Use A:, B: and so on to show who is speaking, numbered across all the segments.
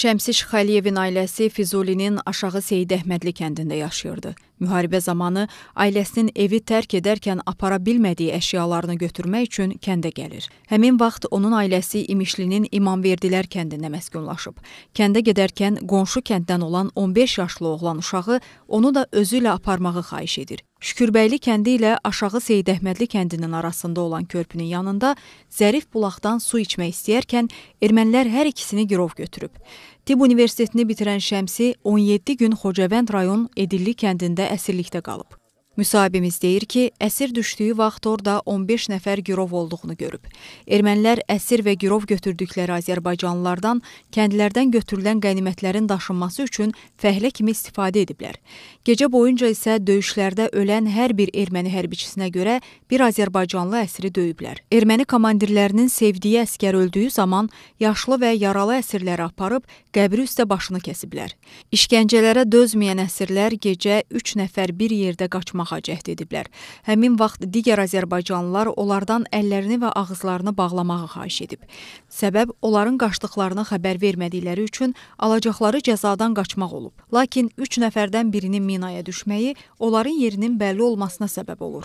A: Şəmsi Şıxəliyevin ailəsi Füzulinin Aşağı Seyid Əhmədli kəndində yaşayırdı. Müharibə zamanı ailəsinin evi tərk edərkən apara bilmədiyi əşyalarını götürmək üçün kəndə gəlir. Həmin vaxt onun ailəsi İmişlinin İmamverdilər kəndində məskunlaşıb. Kəndə gedərkən qonşu kənddən olan 15 yaşlı oğlan uşağı onu da özü ilə aparmağı xahiş edir. Şükürbəyli kəndi ilə Aşağı Seyidəhmədli kəndinin arasında olan körpünün yanında zərif bulaqdan su içmək istəyərkən ermənilər hər ikisini girov götürüb. Tibb Universitetini bitirən Şəmsi 17 gün Xocavənd rayon Edilli kəndində əsirlikdə qalıb. Müsahibimiz deyir ki, əsir düşdüyü vaxt orada 15 nəfər girov olduğunu görüb. Ermənilər əsir və girov götürdükləri azərbaycanlılardan kəndlərdən götürülən qənimətlərin daşınması üçün fəhlə kimi istifadə ediblər. Gecə boyunca isə döyüşlərdə ölən hər bir erməni hərbiçisinə görə bir azərbaycanlı əsiri döyüblər. Erməni komandirlərinin sevdiyi əskər öldüyü zaman yaşlı və yaralı əsirləri aparıb qəbri üstə başını kəsiblər. İşgəncələrə dözməyən əsirlər gecə 3 nəfər bir yerdə qaçmaq çıxarmağa cəhd ediblər. Həmin vaxt digər azərbaycanlılar onlardan əllərini və ağızlarını bağlamağı xahiş edib. Səbəb onların qaçdıqlarını xəbər vermədikləri üçün alacaqları cəzadan qaçmaq olub. Lakin 3 nəfərdən birinin minaya düşməyi onların yerinin bəlli olmasına səbəb olur.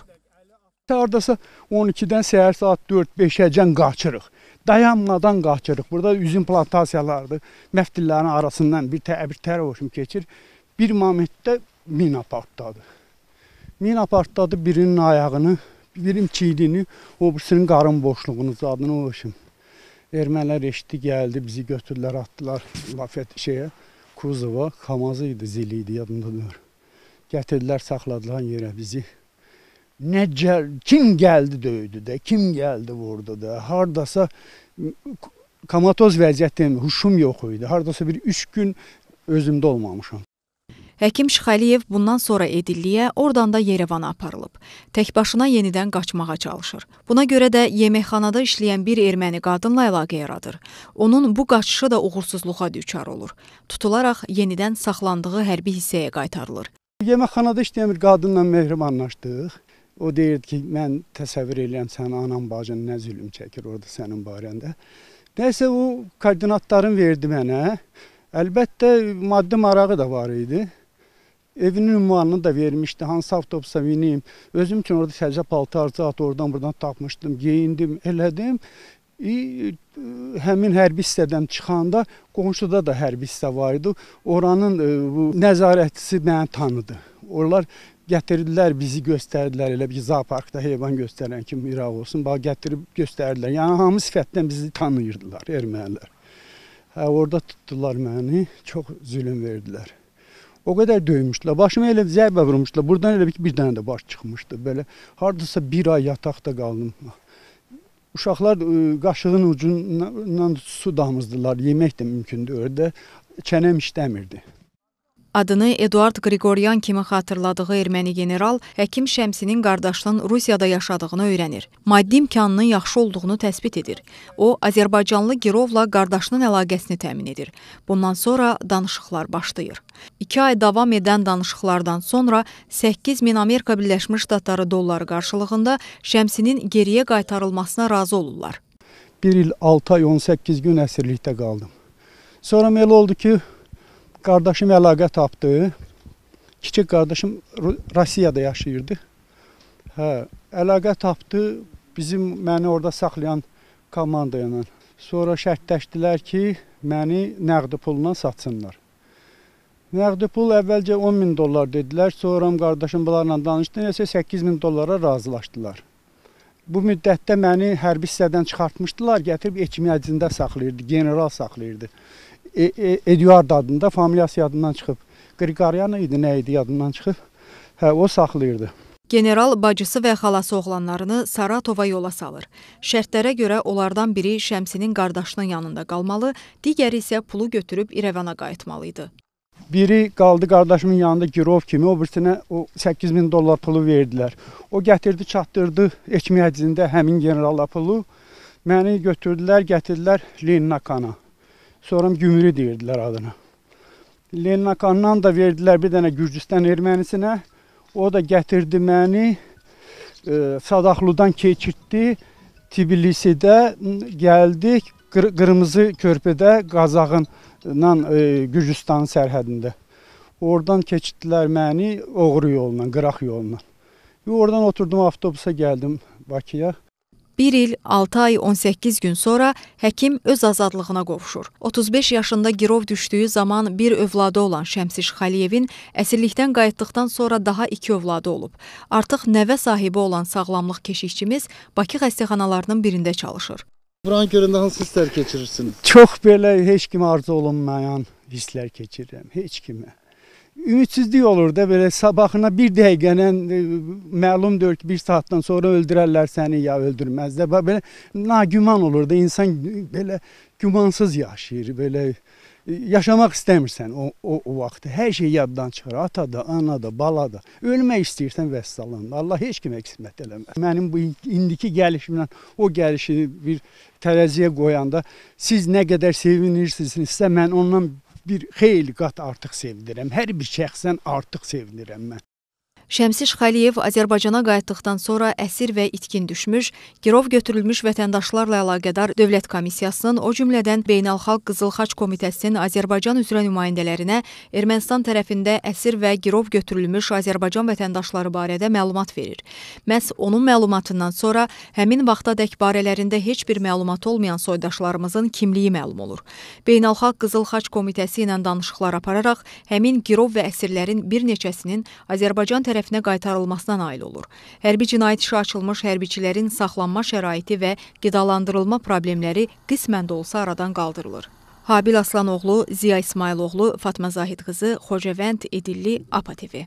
B: Hardasa 12-dən səhər saat 4-5-əcən qaçırıq. Dayanmadan qaçırıq. Burada üzüm plantasiyalarıdır. Məftillərin arasından bir təbir tərəvəşim keçir. Bir momentdə mina partladı. Mina partladı birinin ayağını, birim çiydini, o birisinin qarın boşluğunu zadını o işim. Ermənilər eşitdi, gəldi, bizi götürdülər, atdılar Lafet şeyə, Kruzova, Kamazı idi, zili idi, yadımda deyir. Gətirdilər, saxladılar yerə bizi. Necə, kim gəldi döydü də, kim gəldi vurdu da, hardasa kamatoz vəziyyət demir, huşum yox idi. Hardasa bir üç gün özümdə olmamışam.
A: Həkim Şıxəliyev bundan sonra Edilliyə, oradan da Yerevana aparılıb. Təkbaşına yenidən qaçmağa çalışır. Buna görə də yeməkxanada işləyən bir erməni qadınla əlaqə yaradır. Onun bu qaçışı da uğursuzluğa düçar olur. Tutularaq yenidən saxlandığı hərbi hissəyə qaytarılır.
B: Yeməkxanada işləyən bir qadınla mehribanlaşdıq. O deyirdi ki, mən təsəvvür edirəm sənin anan bacın nə zülüm çəkir orada sənin barəndə. Nəysə o koordinatların verdi mənə. Əlbəttə maddi marağı da var idi. Evinin ünvanını da vermişdi. Hansı avtobusa minim. Özüm üçün orada təzə paltar zat oradan buradan tapmışdım. Geyindim, elədim. İ, həmin hərbi hissədən çıxanda qonşuda da hərbi hissə var idi. Oranın e, bu nəzarətçisi məni tanıdı. Onlar gətirdilər, bizi göstərdilər, elə bir zooparkda heyvan göstərən kimi İraq olsun, bax gətirib göstərdilər. Yəni hamı sifətdən bizi tanıyırdılar ermənilər. Hə, orada tutdular məni, çox zülm verdilər. O qədər döymüşdülər. Başıma elə zərbə vurmuşdular. Burdan elə bir, bir dənə də baş çıxmışdı. Belə hardasa bir ay yataqda qaldım. Uşaqlar ə, e, qaşığın ucundan su damızdılar. Yemək də mümkün deyil də. Çənəm işləmirdi.
A: Adını Eduard Qriqoryan kimi xatırladığı erməni general həkim Şəmsinin qardaşının Rusiyada yaşadığını öyrənir. Maddi imkanının yaxşı olduğunu təsbit edir. O, Azərbaycanlı Girovla qardaşının əlaqəsini təmin edir. Bundan sonra danışıqlar başlayır. 2 ay davam edən danışıqlardan sonra 8 min Amerika Birləşmiş Ştatları dolları qarşılığında Şəmsinin geriyə qaytarılmasına razı olurlar.
B: 1 il 6 ay 18 gün əsirlikdə qaldım. Sonra belə oldu ki, Qardaşım əlaqə tapdı. Kiçik qardaşım Rusiyada yaşayırdı. Hə, əlaqə tapdı bizim məni orada saxlayan komanda ilə. Sonra şərtləşdilər ki, məni nəqdi pulla satsınlar. Nəqdi pul əvvəlcə 10 min dollar dedilər, sonra qardaşım bunlarla danışdı, nəsə 8 min dollara razılaşdılar. Bu müddətdə məni hərbi hissədən çıxartmışdılar, gətirib Ekimyacində saxlayırdı, general saxlayırdı e, e, Eduard adında, familiyası yadından çıxıb. Qriqaryan idi, nə idi yadından çıxıb. Hə, o saxlayırdı.
A: General bacısı və xalası oğlanlarını Saratova yola salır. Şərtlərə görə onlardan biri Şəmsinin qardaşının yanında qalmalı, digəri isə pulu götürüb İrəvana qayıtmalı idi.
B: Biri qaldı qardaşımın yanında girov kimi, o birisinə o 8 min dollar pulu verdilər. O gətirdi, çatdırdı Ekmiyəcində həmin generala pulu. Məni götürdülər, gətirdilər Linnakana. Sonra Gümrü deyirdilər adına. Lenakandan da verdilər bir dənə Gürcüstan ermənisinə. O da gətirdi məni e, Sadaqlıdan keçirtdi. Tbilisidə gəldik qır qırmızı körpədə Qazağınla e, Gürcüstan sərhədində. Oradan keçirtdilər məni oğru yolla, qıraq yolla. Və oradan oturdum avtobusa gəldim
A: Bakıya. Bir il, 6 ay, 18 gün sonra həkim öz azadlığına qovuşur. 35 yaşında girov düşdüyü zaman bir övladı olan Şəmsiş Xəliyevin əsirlikdən qayıtdıqdan sonra daha iki övladı olub. Artıq nəvə sahibi olan sağlamlıq keşikçimiz Bakı xəstəxanalarının birində çalışır.
B: Buranı görəndə hansı hisslər keçirirsiniz? Çox belə heç kimə arzu olunmayan hisslər keçirirəm, heç kimə ümidsizlik olur da belə sabahına bir dəqiqənən e, məlumdur ki, bir saatdan sonra öldürərlər səni ya öldürməz də. Belə nagüman olur da insan belə gümansız yaşayır, belə e, yaşamaq istəmirsən o, o, o vaxtı. Hər şey yaddan çıxır. Ata da, ana da, bala da. Ölmək istəyirsən vəssalam. Allah heç kimə qismət eləməz. Mənim bu indiki gəlişimlə o gəlişi bir tərəziyə qoyanda siz nə qədər sevinirsinizsə mən ondan bir xeyli qat artıq sevinirəm. Hər bir şəxsən artıq sevinirəm mən.
A: Şəmsi Şxaliyev Azərbaycana qayıtdıqdan sonra əsir və itkin düşmüş, girov götürülmüş vətəndaşlarla əlaqədar Dövlət Komissiyasının, o cümlədən Beynəlxalq Qızılxaç Komitəsinin Azərbaycan üzrə nümayəndələrinə Ermənistan tərəfində əsir və girov götürülmüş Azərbaycan vətəndaşları barədə məlumat verir. Məhz onun məlumatından sonra həmin vaxtadək barələrində heç bir məlumat olmayan soydaşlarımızın kimliyi məlum olur. Beynəlxalq Qızılxaç Komitəsi ilə danışıqlar apararaq həmin girov və əsirlərin bir neçəsinin Azərbaycan tərəfində tərəfinə qaytarılmasına nail olur. Hərbi cinayət işi açılmış hərbiçilərin saxlanma şəraiti və qidalandırılma problemləri qismən də olsa aradan qaldırılır. Habil Aslanoğlu, Ziya İsmailoğlu, Fatma Zahid qızı, Xocavənd, Edilli, APA TV.